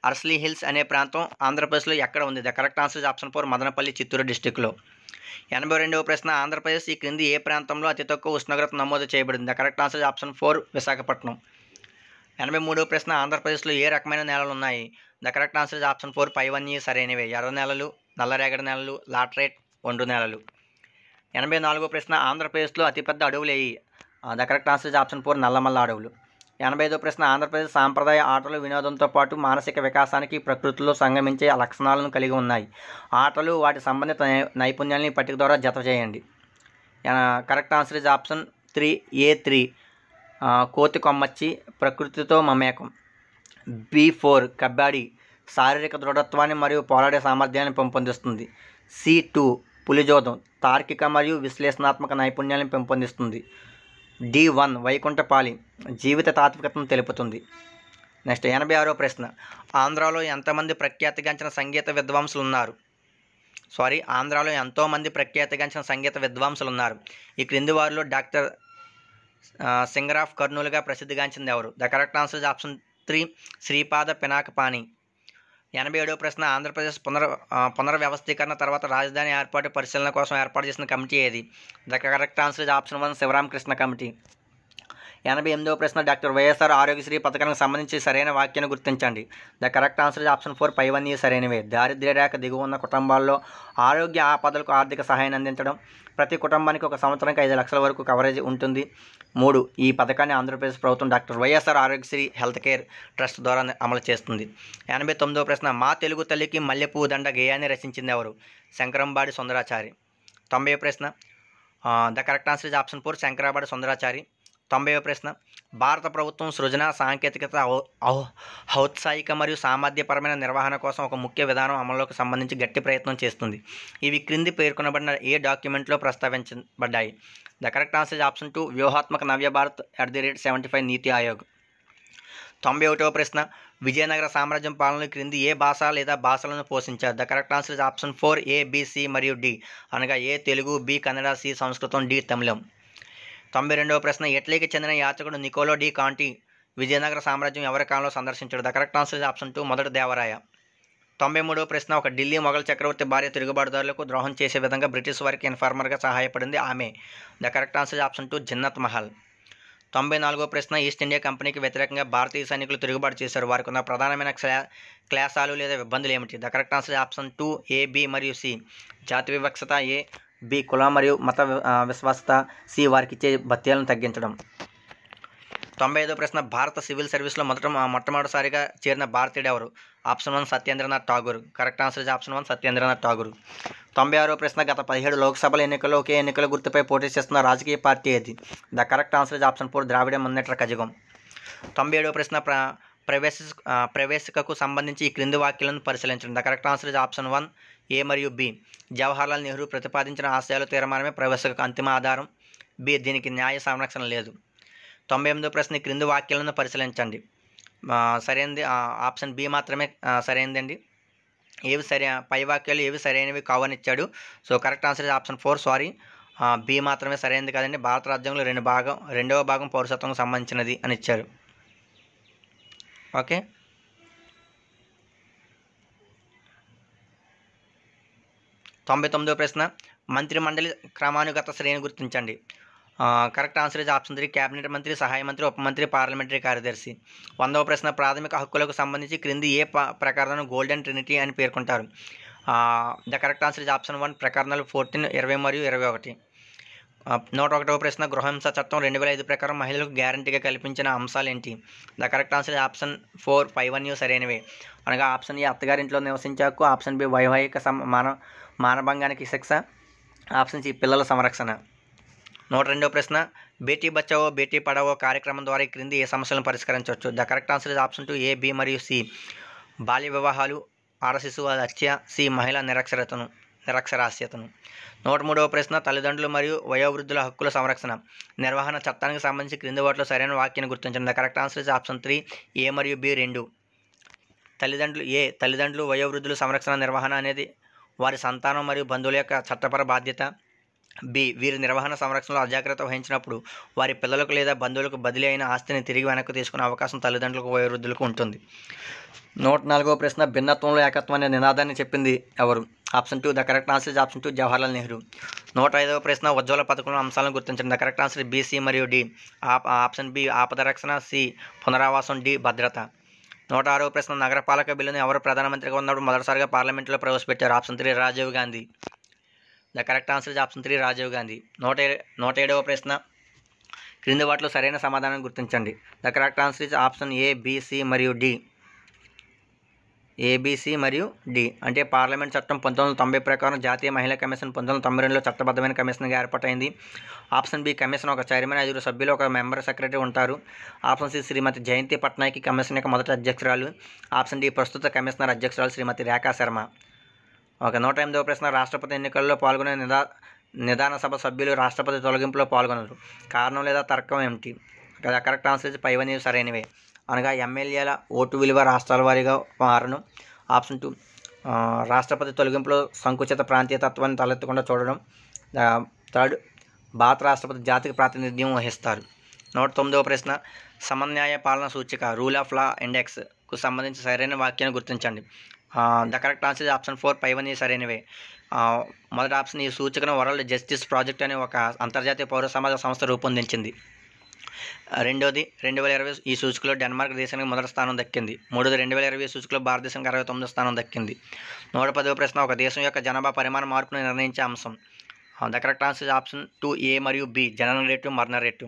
అర్స్లీ హిల్స్ అనే ప్రాంతం ఆంధ్రప్రదేశ్లో ఎక్కడ ఉంది the correct answer option four Madanapalli Chittoor డిస్టిక్లో ఎనభై రెండవ ప్రశ్న ఆంధ్రప్రదేశ్ ఈ క్రింది ఏ ప్రాంతంలో అతి తక్కువ ఉష్ణోగ్రత నమోదు చేయబడింది the correct answer option four Visakhapatnam ఎనభై మూడో ప్రశ్న ఆంధ్రప్రదేశ్లో ఏ రకమైన నేలలు ఉన్నాయి the correct answer is option four పై వన్ ఈ సరైనవి ఎర్ర నేలలు నల్లరేగడి నేలలు లాటరేట్ ఒండు నేలలు ఎనభై నాలుగో ప్రశ్న ఆంధ్రప్రదేశ్లో అతిపెద్ద అడవులు ఏవి the correct answer is option four Nallamala అడవులు ఎనభై ఐదో ప్రశ్న ఆంధ్రప్రదేశ్ సాంప్రదాయ ఆటలు వినోదంతో పాటు మానసిక వికాసానికి ప్రకృతిలో సంగమించే లక్షణాలను కలిగి ఉన్నాయి ఆటలు వాటి సంబంధిత నైపుణ్యాలని పట్టిక ద్వారా జత చేయండి correct answer is option three A three కోతి కొమ్మచ్చి ప్రకృతితో మమేకం బి ఫోర్ కబడ్డీ శారీరక దృఢత్వాన్ని మరియు పోరాడే సామర్థ్యాన్ని పెంపొందిస్తుంది సి టూ పులిజోదం తార్కిక మరియు విశ్లేషణాత్మక నైపుణ్యాన్ని పెంపొందిస్తుంది డి వన్ వైకుంఠపాలి జీవిత తాత్వికతను తెలుపుతుంది నెక్స్ట్ ఎనభై ఆరో ప్రశ్న ఆంధ్రాలో ఎంతమంది ప్రఖ్యాతిగాంచిన సంగీత విద్వాంసులు ఉన్నారు సారీ ఆంధ్రాలో ఎంతోమంది ప్రఖ్యాతిగాంచిన సంగీత విద్వాంసులు ఉన్నారు ఈ క్రింది వారిలో డాక్టర్ సింగర్ ఆఫ్ కర్నూలుగా ప్రసిద్ధిగాంచింది ఎవరు the correct answer option three Sripada Pinakapani ఎనభై ఏడవ ప్రశ్న ఆంధ్రప్రదేశ్ పునర్ పునర్వ్యవస్థీకరణ తర్వాత రాజధాని ఏర్పాటు పరిశీలన కోసం ఏర్పాటు చేసిన కమిటీ ఏది the correct answer option one Sivaramakrishna committee ఎనభై ఎనిమిదో ప్రశ్న డాక్టర్ వైఎస్ఆర్ ఆరోగ్యశ్రీ పథకానికి సంబంధించి సరైన వాక్యాన్ని గుర్తించండి the correct answer is option four పైవన్నీ సరైనవే దారిద్ర్య రేఖ దిగువ ఉన్న కుటుంబాల్లో ఆరోగ్య ఆపదలకు ఆర్థిక సహాయం అందించడం ప్రతి కుటుంబానికి ఒక సంవత్సరానికి ఐదు లక్షల వరకు కవరేజ్ ఉంటుంది మూడు ఈ పథకాన్ని ఆంధ్రప్రదేశ్ ప్రభుత్వం doctor YSR Aarogyasri health care trust ద్వారా అమలు చేస్తుంది ఎనభై తొమ్మిదో ప్రశ్న మా తెలుగు తల్లికి మల్లెపూ దండ గేయాన్ని రచించింది ఎవరు శంకరంబాడి సుందరాచారి తొంభై ప్రశ్న the correct answer is option four Sankarambadi Sundarachari తొంభైవ ప్రశ్న భారత ప్రభుత్వం సృజన సాంకేతికత ఔత్సాహిక మరియు సామర్థ్యపరమైన నిర్వహణ కోసం ఒక ముఖ్య విధానం అమలులోకి సంబంధించి గట్టి ప్రయత్నం చేస్తుంది ఇవి క్రింది పేర్కొనబడిన ఏ డాక్యుమెంట్లో ప్రస్తావించబడ్డాయి the correct answer option two వ్యూహాత్మక నవ్య Bharat at the rate seventy five NITI Aayog తొంభై ఒకటవ ప్రశ్న విజయనగర సామ్రాజ్యం పాలన క్రింది ఏ భాష లేదా భాషలను పోషించారు the correct answer option four A మరియు డి అనగా A Telugu B Kannada C సంస్కృతం డి తమిళం తొంభై రెండవ ప్రశ్న ఇటలీకి చెందిన యాచకుడు నికోలో డి కాంటి విజయనగర సామ్రాజ్యం ఎవరి కాలంలో సందర్శించాడు the correct answer option two మొదటి దేవరాయ తొంభై మూడవ ప్రశ్న ఒక ఢిల్లీ మొఘల్ చక్రవర్తి భార్య తిరుగుబాటుదారులకు ద్రోహం చేసే విధంగా బ్రిటిష్ వారికి ఇన్ఫార్మర్గా సహాయపడింది ఆమె the correct answer option two Zinat Mahal తొంభై నాలుగో ప్రశ్న ఈస్ట్ ఇండియా కంపెనీకి వ్యతిరేకంగా భారతీయ సైనికులు తిరుగుబాటు చేశారు వారికి ఉన్న ప్రధానమైన క్లా క్లాసాలు లేదా ఇబ్బందులు ఏమిటి the correct answer option two A B మరియు సి జాతి వివక్షత ఏ బి కుల మరియు మత విశ్వాసత సి వారికి ఇచ్చే భత్యాలను తగ్గించడం తొంభై ఐదో ప్రశ్న భారత సివిల్ సర్వీస్లో మొదట మొట్టమొదటిసారిగా చేరిన భారతీయుడు ఎవరు option one Satyendranath Tagore correct answer option one Satyendranath Tagore తొంభై ఆరో ప్రశ్న గత పదిహేడు లోక్సభల ఎన్నికల్లో ఒకే ఎన్నికల గుర్తుపై పోటీ చేస్తున్న రాజకీయ పార్టీ ఏది the correct answer option four Dravida Munnetra Kazhagam తొంభై ఏడో ప్రశ్న ప్ర ప్రవేశ ప్రవేశికకు సంబంధించి ఈ క్రింది వాక్యాలను పరిశీలించడం the correct answer option one A మరియు బి జవహర్లాల్ నెహ్రూ ప్రతిపాదించిన ఆశయాల తీర్మానమే ప్రవేశకు అంతిమ ఆధారం బి దీనికి న్యాయ సంరక్షణ లేదు తొంభై ఎనిమిదో ప్రశ్న క్రింది వాక్యాలను పరిశీలించండి సరైనది ఆప్షన్ బి మాత్రమే సరైనదండి ఏవి సరి పై వాక్యాలు ఏవి సరైనవి కావనిచ్చాడు so correct answer option four sorry B మాత్రమే సరైనది కాదండి భారత రాజ్యాంగంలో రెండు భాగం రెండవ భాగం పౌరసత్వంకు సంబంధించినది అని ఇచ్చారు ఓకే తొంభై తొమ్మిదో ప్రశ్న మంత్రిమండలి క్రమానుగత శ్రేణి గుర్తించండి correct answer is option three cabinet మంత్రి సహాయ మంత్రి ఉప మంత్రి పార్లమెంటరీ కార్యదర్శి వందవ ప్రశ్న ప్రాథమిక హక్కులకు సంబంధించి క్రింది ఏ ప్రకరణను గోల్డెన్ ట్రినిటీ అని పేర్కొంటారు the correct answer is option one ప్రకరణలు ఫోర్టీన్ ఇరవై మరియు ఇరవై ఒకటి నూట ఒకటవ ప్రశ్న గృహహింస చట్టం రెండు వేల ఐదు ప్రకారం మహిళలకు గ్యారంటీగా కల్పించిన అంశాలు ఏంటి the correct answer option four five one U సరైనవి అనగా ఆప్షన్ ఏ అత్తగారింట్లో నివసించాకు ఆప్షన్ బి వైవాహిక మన మానభంగానికి శిక్ష ఆప్షన్ సి పిల్లల సంరక్షణ నూట రెండో ప్రశ్న బేటీ బచావో బేటీ పడావో కార్యక్రమం ద్వారా క్రింది ఏ సమస్యలను పరిష్కరించవచ్చు the correct answer is option two A B మరియు సి బాల్య వివాహాలు ఆడశిశువు హత్య సి మహిళా నిరక్షరతను నిరక్షరాస్యతను నూట మూడవ ప్రశ్న తల్లిదండ్రులు మరియు వయోవృద్ధుల హక్కుల సంరక్షణ నిర్వహణ చట్టానికి సంబంధించి క్రింది వాటిలో సరైన వాక్యాన్ని గుర్తించండి the correct answer is option three A మరియు బి రెండు తల్లిదండ్రులు ఏ తల్లిదండ్రులు వయోవృద్ధుల సంరక్షణ నిర్వహణ అనేది వారి సంతానం మరియు బంధువుల యొక్క చట్టపర బాధ్యత బి వీరి నిర్వహణ సంరక్షణలో అజాగ్రత్త వహించినప్పుడు వారి పిల్లలకు లేదా బంధువులకు బదిలీ అయిన ఆస్తిని తిరిగి వెనక్కి తీసుకునే అవకాశం తల్లిదండ్రులకు వయోవృద్ధులకు ఉంటుంది నూట నాలుగో ప్రశ్న భిన్నత్వంలో ఏకత్వం అనే నినాదాన్ని చెప్పింది ఎవరు option two the correct answer is option two Jawaharlal Nehru నూట ఐదవ ప్రశ్న ఉజ్వల పథకంలో అంశాలను గుర్తించండి ద కరెక్ట్ ఆన్సర్ బీసీ మరియు డి ఆప్షన్ బి ఆపద రక్షణ సి పునరావాసం డి భద్రత నూట ఆరో ప్రశ్న నగరపాలక బిల్లును ఎవరు ప్రధానమంత్రిగా ఉన్నప్పుడు మొదటిసారిగా పార్లమెంట్లో ప్రవేశపెట్టారు option three Rajiv Gandhi the correct answer is option three Rajiv Gandhi నూట నూట ఏడవ ప్రశ్న క్రింది వాటిలో సరైన సమాధానం గుర్తించండి the correct answer is option A BC మరియు డి ఏబీసీ మరియు డి అంటే పార్లమెంట్ చట్టం పంతొమ్మిది తొంభై ప్రకారం జాతీయ మహిళా కమిషన్ పంతొమ్మిది తొంభై రెండులో చట్టబద్ధమైన కమిషన్గా ఏర్పాటైంది ఆప్షన్ బి కమిషన్ ఒక చైర్మన్ ఐదుగురు సభ్యులు ఒక మెంబర్ సెక్రటరీ ఉంటారు option C Shrimati Jayanti Patnaik commission యొక్క మొదటి అధ్యక్షురాలు ఆప్షన్ డి ప్రస్తుత కమిషనర్ అధ్యక్షురాలు శ్రీమతి రేఖా శర్మ ఒక నూట ఎనిమిదవ ప్రశ్న రాష్ట్రపతి ఎన్నికల్లో పాల్గొనే నిదా నిదాన సభ సభ్యులు రాష్ట్రపతి తొలగింపులో పాల్గొనరు కారణం లేదా తర్కం ఏమిటి కదా కరెక్ట్ ఆన్సర్ పైవన్నీ సరైనవే అనగా ఎమ్మెల్యేల ఓటు విలువ రాష్ట్రాల వారీగా మారడం ఆప్షన్ టూ రాష్ట్రపతి తొలగింపులో సంకుచిత ప్రాంతీయ తత్వాన్ని తలెత్తకుండా చూడడం థర్డ్ భారత రాష్ట్రపతి జాతికి ప్రాతినిధ్యం వహిస్తారు నూట తొమ్మిదవ ప్రశ్న సమన్యాయ పాలన సూచిక రూల్ ఆఫ్ లా ఇండెక్స్కు సంబంధించి సరైన వాక్యాన్ని గుర్తించండి the correct answer option four ఈ సరైనవే మొదటి ఆప్షన్ ఈ సూచికను వరల్డ్ జస్టిస్ ప్రాజెక్ట్ అనే ఒక అంతర్జాతీయ పౌర సమాజ సంస్థ రూపొందించింది రెండోది రెండు వేల ఇరవై ఈ సూచికలో డెన్మార్క్ దేశానికి మొదటి స్థానం దక్కింది మూడోది రెండు వేల ఇరవై సూచికలో భారతదేశానికి అరవై తొమ్మిదో స్థానం దక్కింది నూట పదవ ప్రశ్న ఒక దేశం యొక్క జనాభా పరిమాణ మార్పును నిర్ణయించే అంశం the correct answer option two A మరియు బి జనరల్ రేటు మరణ రేటు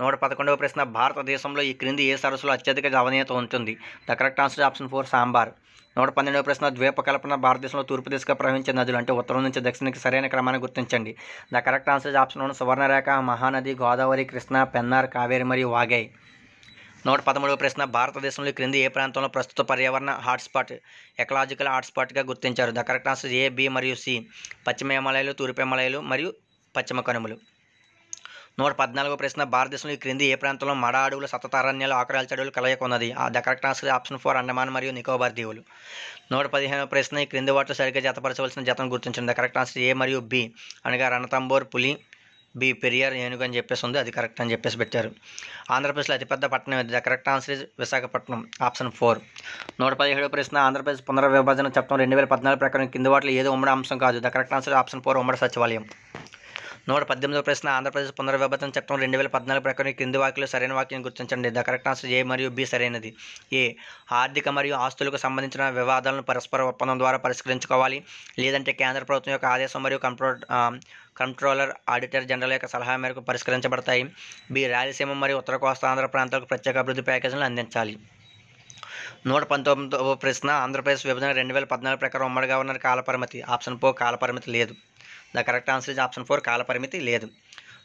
నూట పదకొండవ ప్రశ్న భారతదేశంలో ఈ క్రింది ఏ సరస్సులో అత్యధిక జవనీయత ఉంటుంది the correct answer option four Sambhar నూట పన్నెండవ ప్రశ్న ద్వీపకల్పన భారతదేశంలో తూర్పు దిశగా ప్రవహించే నదులు అంటే ఉత్తరం నుంచి దక్షిణకి సరైన క్రమాన్ని గుర్తించండి the correct answer option one Subarnarekha Mahanadi Godavari Krishna Pennar Kaveri మరియు వాగై నూట పదమూడవ ప్రశ్న భారతదేశంలో క్రింది ఏ ప్రాంతంలో ప్రస్తుత పర్యావరణ హాట్స్పాట్ ఎకలాజికల్ హాట్స్పాట్గా గుర్తించారు the correct answer A B మరియు సి పశ్చిమ హిమాలయాలు తూర్పు హిమాలయాలు మరియు పశ్చిమ కనుమలు నూట పద్నాలుగో ప్రశ్న భారతదేశంలో ఈ క్రింది ఏ ప్రాంతంలో మడ అడవులు సతతారణ్యాలు ఆకరాల చెడువులు కలయకున్నది the correct answer option four Andaman మరియు నికోబార్ దీవులు నూట పదిహేను ప్రశ్న ఈ క్రింది వాటిలో సరిగ్గా జతపరచవలసిన జతను గుర్తించండి ద కరెక్ట్ ఆన్సర్ ఏ మరియు బి అనగా రణతంబోర్ పులి బి పెరియార్ ఏనుగు అని చెప్పేసి ఉంది అది కరెక్ట్ అని చెప్పేసి పెట్టారు ఆంధ్రప్రదేశ్లో అతిపెద్ద పట్టణం ఏది the correct answer is Visakhapatnam option four నూట పదిహేడో ప్రశ్న ఆంధ్రప్రదేశ్ పునర్విభజన చట్టం రెండు వేల పద్నాలుగు ప్రకారం కింద వాటిలో ఏదో ఉమ్మడి అంశం కాదు the correct answer option four ఉమ్మడి సచివాలయం నూట పద్దెనిమిదో ప్రశ్న ఆంధ్రప్రదేశ్ పునర్విభజన చట్టం రెండు వేల పద్నాలుగు ప్రకారం క్రింది వాక్యలు సరైన వాక్యం గుర్తించండి ద కరెక్ట్ ఆన్సర్ ఏ మరియు బి సరైనది ఏ ఆర్థిక మరియు ఆస్తులకు సంబంధించిన వివాదాలను పరస్పర ఒప్పందం ద్వారా పరిష్కరించుకోవాలి లేదంటే కేంద్ర ప్రభుత్వం యొక్క ఆదేశం మరియు కంట్రో కంట్రోలర్ ఆడిటర్ జనరల్ యొక్క సలహా మేరకు పరిష్కరించబడతాయి బి రాయలసీమ మరియు ఉత్తర కోస్తా ఆంధ్ర ప్రాంతాలకు ప్రత్యేక అభివృద్ధి ప్యాకేజీలను అందించాలి నూట పంతొమ్మిదవ ప్రశ్న ఆంధ్రప్రదేశ్ విభజన రెండు వేల పద్నాలుగు ప్రకారం ఉమ్మడి గవర్నర్ కాలపరిమితి ఆప్షన్ పో కాలపరిమితి లేదు the correct answer is option four కాలపరిమితి లేదు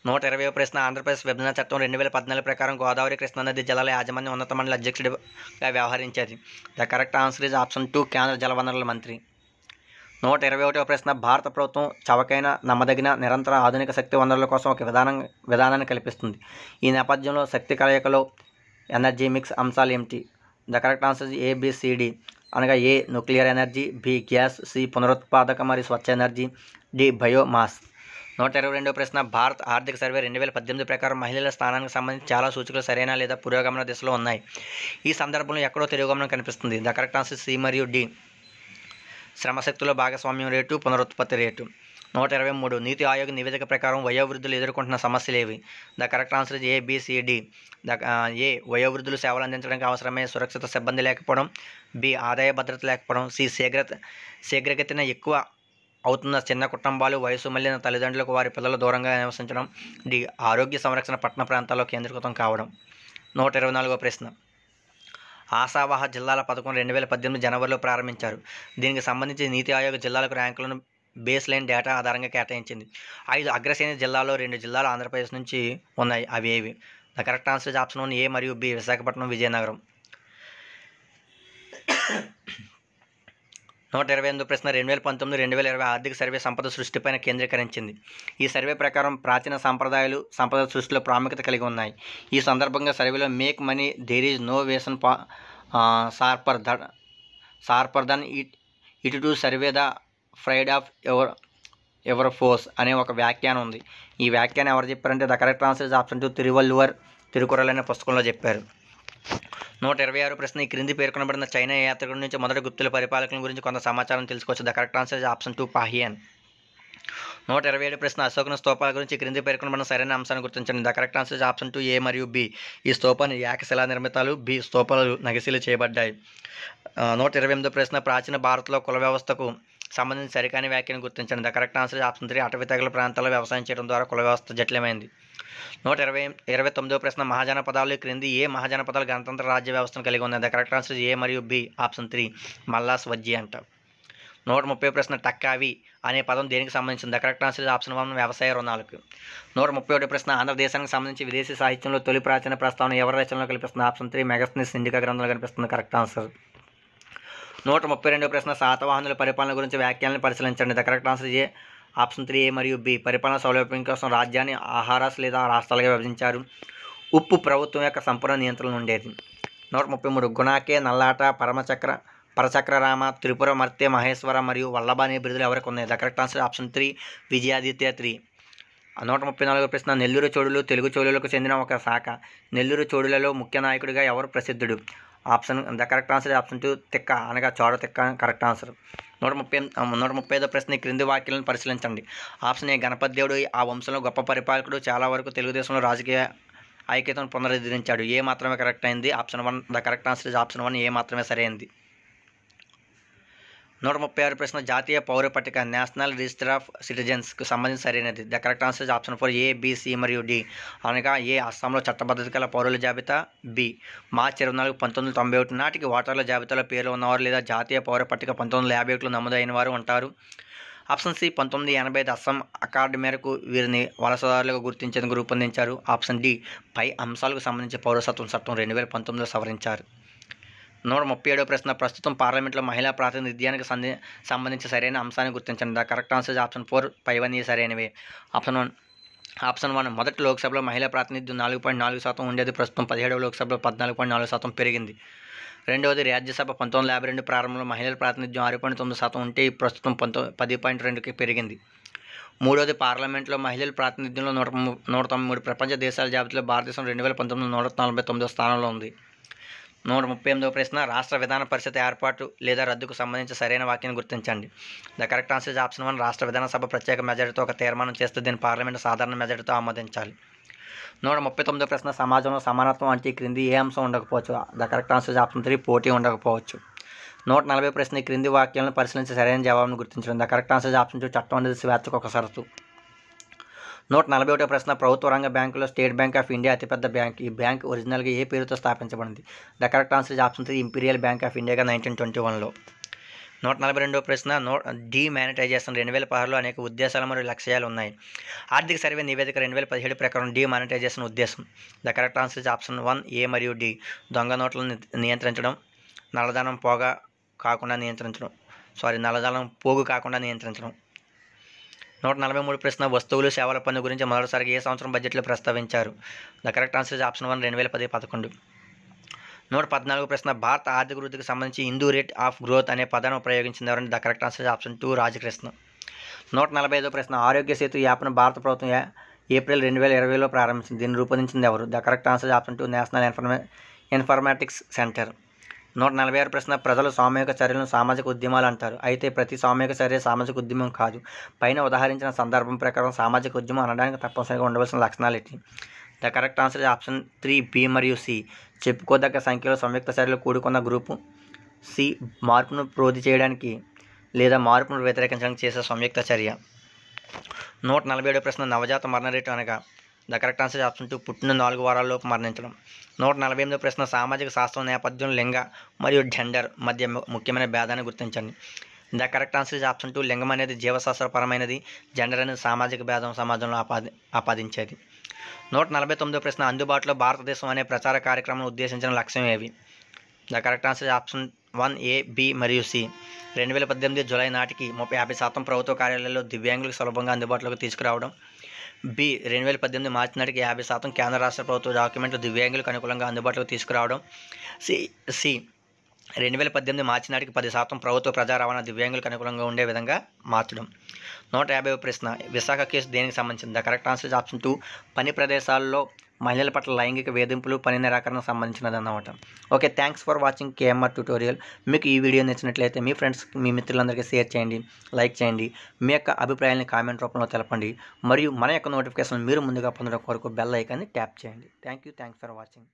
నూట ఇరవై ప్రశ్న ఆంధ్రప్రదేశ్ విభజన చట్టం రెండు వేల పద్నాలుగు ప్రకారం గోదావరి కృష్ణానది జిల్లాల యాజమాన్య ఉన్నత మండలి అధ్యక్షుడిగా వ్యవహరించేది the correct answer is option two కేంద్ర జలవనరుల మంత్రి నూట ఇరవై ఒకటో ప్రశ్న భారత ప్రభుత్వం చవకైన నమ్మదగిన నిరంతర ఆధునిక శక్తి వనరుల కోసం ఒక విధానం విధానాన్ని కల్పిస్తుంది ఈ నేపథ్యంలో శక్తి కలయికలో ఎనర్జీ మిక్స్ అంశాలు ఏమిటి ద కరెక్ట్ ఆన్సర్ ఏబిసిడి అనగా A nuclear energy B gas C పునరుత్పాదక మరియు స్వచ్ఛ ఎనర్జీ డి బయోమాస్ నూట ఇరవై రెండో ప్రశ్న భారత్ ఆర్థిక సర్వే రెండు వేల పద్దెనిమిది ప్రకారం మహిళల స్థానానికి సంబంధించి చాలా సూచికలు సరైన లేదా పురోగమన దిశలో ఉన్నాయి ఈ సందర్భంలో ఎక్కడో తిరోగమనం కనిపిస్తుంది ద కరెక్ట్ ఆన్సర్ సి మరియు డి శ్రమశక్తిలో భాగస్వామ్యం రేటు పునరుత్పత్తి రేటు నూట ఇరవై మూడు నీతి ఆయోగ్ నివేదిక ప్రకారం వయోవృద్ధులు ఎదుర్కొంటున్న సమస్యలు ఏవి the correct answer is A the A వయోవృద్ధులు సేవలు అందించడానికి అవసరమే సురక్షిత సిబ్బంది లేకపోవడం బి ఆదాయ భద్రత లేకపోవడం సి శీఘ్రత శీఘ్రగతిన ఎక్కువ అవుతున్న చిన్న కుటుంబాలు వయసు మళ్ళిన తల్లిదండ్రులకు వారి పిల్లలు దూరంగా నివసించడం డి ఆరోగ్య సంరక్షణ పట్టణ ప్రాంతాల్లో కేంద్రీకృతం కావడం నూట ఇరవై నాలుగో ప్రశ్న ఆశావాహ జిల్లాల పథకం రెండు వేల పద్దెనిమిది జనవరిలో ప్రారంభించారు దీనికి సంబంధించి నీతి ఆయోగ జిల్లాలకు ర్యాంకులను బేస్ లైన్ డేటా ఆధారంగా కేటాయించింది ఐదు అగ్రశ్రేణి జిల్లాలో రెండు జిల్లాలు ఆంధ్రప్రదేశ్ నుంచి ఉన్నాయి అవి ఏవి the correct answer is option A మరియు బి విశాఖపట్నం విజయనగరం నూట ఇరవై ఎనిమిది ప్రశ్న రెండు వేల పంతొమ్మిది రెండు వేల ఇరవై ఆర్థిక సర్వే సంపద సృష్టిపైన కేంద్రీకరించింది ఈ సర్వే ప్రకారం ప్రాచీన సాంప్రదాయాలు సంపద సృష్టిలో ప్రాముఖ్యత కలిగి ఉన్నాయి ఈ సందర్భంగా సర్వేలో make money there is no weapon పా sharper the sharper than it it to survey the fried of ever ever force అనే ఒక వ్యాఖ్యానం ఉంది ఈ వ్యాఖ్యానం ఎవరు చెప్పారంటే the correct answer option two Thiruvalluvar Thirukkural అనే పుస్తకంలో చెప్పారు నూట ఇరవై ఆరు ప్రశ్న ఈ క్రింది పేర్కొనబడిన చైనా యాత్రికుల నుంచి మొదటి గుప్తుల పరిపాలకుల గురించి కొంత సమాచారం తెలుసుకోవచ్చు the correct answer option two Fahien నూట ఇరవై ఏడు ప్రశ్న అశోకన స్తూపాల గురించి క్రింది పేర్కొనబడిన సరైన అంశాన్ని గుర్తించండి the correct answer option two A మరియు బి ఈ స్తూపాన్ని యాకశిలా నిర్మితాలు బి స్తూపాలు నగశీలు చేయబడ్డాయి నూట ఇరవై ఎనిమిదో ప్రశ్న ప్రాచీన భారత్లో కుల వ్యవస్థకు సంబంధించిన సరికాని వ్యాఖ్యను గుర్తించండి the correct answer option three అటవీ తగల ప్రాంతాల్లో వ్యవసాయం చేయడం ద్వారా కుల వ్యవస్థ జటిలమైంది నూట ఇరవై ఇరవై తొమ్మిదో ప్రశ్న మహాజనపదాలు క్రింది ఏ మహాజనపదాలు గణతంత్ర రాజ్య వ్యవస్థను కలిగి ఉన్నాయి ద కరెక్ట్ ఆన్సర్ ఏ మరియు B option three Mallas Vajji అంట నూట ముప్పై ప్రశ్న టక్కావి అనే పదం దేనికి సంబంధించింది కరెక్ట్ ఆన్సర్ ఆప్షన్ వన్ వ్యవసాయ రుణాలకు నూట ముప్పై ఒకటి ప్రశ్న ఆంధ్రదేశానికి సంబంధించి విదేశీ సాహిత్యంలో తొలి ప్రాచీన ప్రస్తావన ఎవరి రచనలో కల్పిస్తుంది ఆప్షన్ త్రీ మెగస్నిస్ సిండికా గ్రంథంలో కనిపిస్తుంది కరెక్ట్ ఆన్సర్ నూట ముప్పై రెండో ప్రశ్న శాతవాహనుల పరిపాలన గురించి వ్యాఖ్యాలను పరిశీలించండి the correct answer A option three A మరియు బి పరిపాలన సౌలభ్యం కోసం రాజ్యాన్ని ఆహారాస్ లేదా రాష్ట్రాలుగా విభజించారు ఉప్పు ప్రభుత్వం యొక్క సంపూర్ణ నియంత్రణ ఉండేది నూట ముప్పై మూడు గుణాకే నల్లాట పరమచక్ర పరచక్ర రామ త్రిపుర మర్తే మహేశ్వర మరియు వల్లభ అనే బిరుదులు ఎవరికి ఉన్నాయి the correct answer option three Vijayaditya three నూట ముప్పై నాలుగు ప్రశ్న నెల్లూరు చోడులు తెలుగు చోడులకు చెందిన ఒక శాఖ నెల్లూరు చోడులలో ముఖ్య నాయకుడిగా ఎవరు ప్రసిద్ధుడు option the correct answer option two Tikka అనగా చోడ తిక్క కరెక్ట్ ఆన్సర్ నూట ముప్పై నూట ముప్పై ఐదో ప్రశ్న క్రింది వాక్యాలను పరిశీలించండి ఆప్షన్ ఏ గణపతి దేవుడు ఆ వంశంలో గొప్ప పరిపాలకుడు చాలా వరకు తెలుగుదేశంలో రాజకీయ ఐక్యతను పునరుద్ధరించాడు ఏ మాత్రమే కరెక్ట్ అయింది option one the correct answer option one A మాత్రమే సరైంది నూట ముప్పై ఆరు ప్రశ్న జాతీయ పౌర పట్టిక నేషనల్ రిజిస్టర్ ఆఫ్ సిటిజన్స్కు సంబంధించి సరైనది the correct answer option four A B C మరియు డి అనగా ఏ అస్సాంలో చట్టబద్ధత గల పౌరుల జాబితా బి మార్చి ఇరవై నాలుగు పంతొమ్మిది వందల తొంభై ఒకటి నాటికి ఓటర్ల జాబితాలో పేర్లు ఉన్నవారు లేదా జాతీయ పౌర పట్టిక పంతొమ్మిది వందల యాభై ఒకటిలో నమోదైన వారు ఉంటారు ఆప్షన్ సి పంతొమ్మిది ఎనభై ఐదు అస్సాం అకార్డు మేరకు వీరిని వలసదారులుగా గుర్తించేందుకు రూపొందించారు ఆప్షన్ డి పై అంశాలకు సంబంధించి పౌరసత్వం చట్టం రెండు వేల పంతొమ్మిదిలో సవరించారు నూట ముప్పై ఏడో ప్రశ్న ప్రస్తుతం పార్లమెంట్లో మహిళా ప్రాతినిధ్యానికి సంధి సంబంధించి సరైన అంశాన్ని గుర్తించండి the correct answer option four పైవన్నీ సరైనవి ఆప్షన్ వన్ ఆప్షన్ వన్ మొదటి లోక్సభలో మహిళా ప్రాతినిధ్యం నాలుగు పాయింట్ నాలుగు శాతం ఉండేది ప్రస్తుతం పదిహేడవ లోక్సభలో పద్నాలుగు పాయింట్ నాలుగు శాతం పెరిగింది రెండవది రాజ్యసభ పంతొమ్మిది యాభై రెండు ప్రారంభంలో మహిళల ప్రాతినిధ్యం ఆరు పాయింట్ తొమ్మిది శాతం ఉంటే ప్రస్తుతం పంతొ పది పాయింట్ రెండుకి పెరిగింది మూడవది పార్లమెంట్లో మహిళల ప్రాతినిధ్యంలో నూట నూట తొంభై మూడు ప్రపంచ దేశాల జాబితాలో భారతదేశం రెండు వేల పంతొమ్మిది నూట నలభై తొమ్మిదో స్థానంలో ఉంది నూట ముప్పై ఎనిమిదవ ప్రశ్న రాష్ట్ర విధాన పరిషత్ ఏర్పాటు లేదా రద్దుకు సంబంధించి సరైన వాక్యాన్ని గుర్తించండి the correct answer is option one రాష్ట్ర విధానసభ ప్రత్యేక మెజార్టీతో ఒక తీర్మానం చేస్తూ దీన్ని పార్లమెంటు సాధారణ మెజార్టీతో ఆమోదించాలి నూట ముప్పై తొమ్మిదో ప్రశ్న సమాజంలో సమానత్వం అంటే క్రింది ఏ అంశం ఉండకపోవచ్చు the correct answer is option three పోటీ ఉండకపోవచ్చు నూట నలభై ప్రశ్న క్రింది వాక్యాలను పరిశీలించి సరైన జవాబును గుర్తించడం the correct answer is option two చట్టం అనేది స్వేచ్ఛకు ఒక షరతు నూట నలభై ఒకటి ప్రశ్న ప్రభుత్వ రంగ బ్యాంకులో స్టేట్ బ్యాంక్ ఆఫ్ ఇండియా అతిపెద్ద బ్యాంక్ ఈ బ్యాంక్ ఒరిజినల్గా ఏ పేరుతో స్థాపించబడింది the correct answer option three Imperial Bank of ఇండియాగా నైన్టీన్ ట్వంటీ వన్లో నూట నలభై రెండో ప్రశ్న నో మానిటైజేషన్ రెండు వేల పదహారులో అనేక ఉద్దేశాలు మరియు లక్ష్యాలు ఉన్నాయి ఆర్థిక సర్వే నివేదిక రెండు వేల పదిహేడు ప్రకారం మానిటైజేషన్ ఉద్దేశం the correct answer is option one A మరియు డి దొంగ నోట్లను నియంత్రించడం నల్లధనం పోగా కాకుండా నియంత్రించడం సారీ నల్లధనం పోగు కాకుండా నియంత్రించడం నూట నలభై మూడు ప్రశ్న వస్తువులు సేవల పన్ను గురించి మొదటిసారిగా ఏ సంవత్సరం బడ్జెట్లో ప్రస్తావించారు the correct answer option one రెండు వేల పది పదకొండు నూట పద్నాలుగు ప్రశ్న భారత ఆర్థిక వృద్ధికి సంబంధించి హిందూ రేట్ ఆఫ్ గ్రోత్ అనే పదాన్ని ఉపయోగించింది ఎవరంటే the correct answer option two Rajakrishna నూట నలభై ఐదో ప్రశ్న ఆరోగ్య సేతు యాప్ను భారత ప్రభుత్వం ఏప్రిల్ రెండు వేల ఇరవైలో ప్రారంభించింది దీన్ని రూపొందించింది ఎవరు the correct answer option two national ఇన్ఫర్మే ఇన్ఫర్మాటిక్స్ సెంటర్ నూట నలభై ఆరు ప్రశ్న ప్రజలు సామూహిక చర్యలను సామాజిక ఉద్యమాలు అంటారు అయితే ప్రతి సామూహిక చర్య సామాజిక ఉద్యమం కాదు పైన ఉదాహరించిన సందర్భం ప్రకారం సామాజిక ఉద్యమం అనడానికి తప్పనిసరిగా ఉండవలసిన లక్షణాలు ఏంటి the correct answer option three B మరియు సి చెప్పుకోదగ్గ సంఖ్యలో సంయుక్త చర్యలు కూడుకున్న గ్రూపు సి మార్పును ప్రోధి చేయడానికి లేదా మార్పును వ్యతిరేకించడానికి చేసే సంయుక్త చర్య నూట నలభై ఏడు ప్రశ్న నవజాత మరణ రేటు అనగా the correct answer option two పుట్టిన నాలుగు వారాల్లోపు మరణించడం నూట నలభై ఎనిమిదో ప్రశ్న సామాజిక శాస్త్రం నేపథ్యం లింగ మరియు జెండర్ మధ్య ముఖ్యమైన భేదాన్ని గుర్తించండి the correct answer option two లింగం అనేది జీవశాస్త్రపరమైనది జెండర్ అనేది సామాజిక భేదం సమాజంలో ఆపాది ఆపాదించేది నూట నలభై తొమ్మిదో ప్రశ్న అందుబాటులో భారతదేశం అనే ప్రచార కార్యక్రమం ఉద్దేశించిన లక్ష్యం ఏవి the correct answer option one A B మరియు సి రెండు వేల పద్దెనిమిది జూలై నాటికి ముప్పై యాభై శాతం ప్రభుత్వ కార్యాలయాల్లో దివ్యాంగులకు సులభంగా అందుబాటులోకి తీసుకురావడం బి రెండు వేల పద్దెనిమిది మార్చి నాటికి యాభై శాతం కేంద్ర రాష్ట్ర ప్రభుత్వ డాక్యుమెంట్లు దివ్యాంగులకు అనుకూలంగా అందుబాటులోకి తీసుకురావడం సి సి రెండు వేల పద్దెనిమిది మార్చి నాటికి పది శాతం ప్రభుత్వ ప్రజా రవాణా దివ్యాంగులకు అనుకూలంగా ఉండే విధంగా మార్చడం నూట యాభై ప్రశ్న విశాఖ కేసు దేనికి సంబంధించింది the correct answer option two పని ప్రదేశాల్లో మహిళల పట్ల లైంగిక వేధింపులు పని నిరాకరణకు సంబంధించినది అన్నమాట okay thanks for watching KMR tutorial మీకు ఈ వీడియో నచ్చినట్లయితే మీ ఫ్రెండ్స్ మీ మిత్రులందరికీ షేర్ చేయండి లైక్ చేయండి మీ యొక్క అభిప్రాయాన్ని కామెంట్ రూపంలో తెలపండి మరియు మన యొక్క నోటిఫికేషన్ మీరు ముందుగా పొందడం కొరకు బెల్ ఐకాన్ని ట్యాప్ చేయండి thank you thanks for watching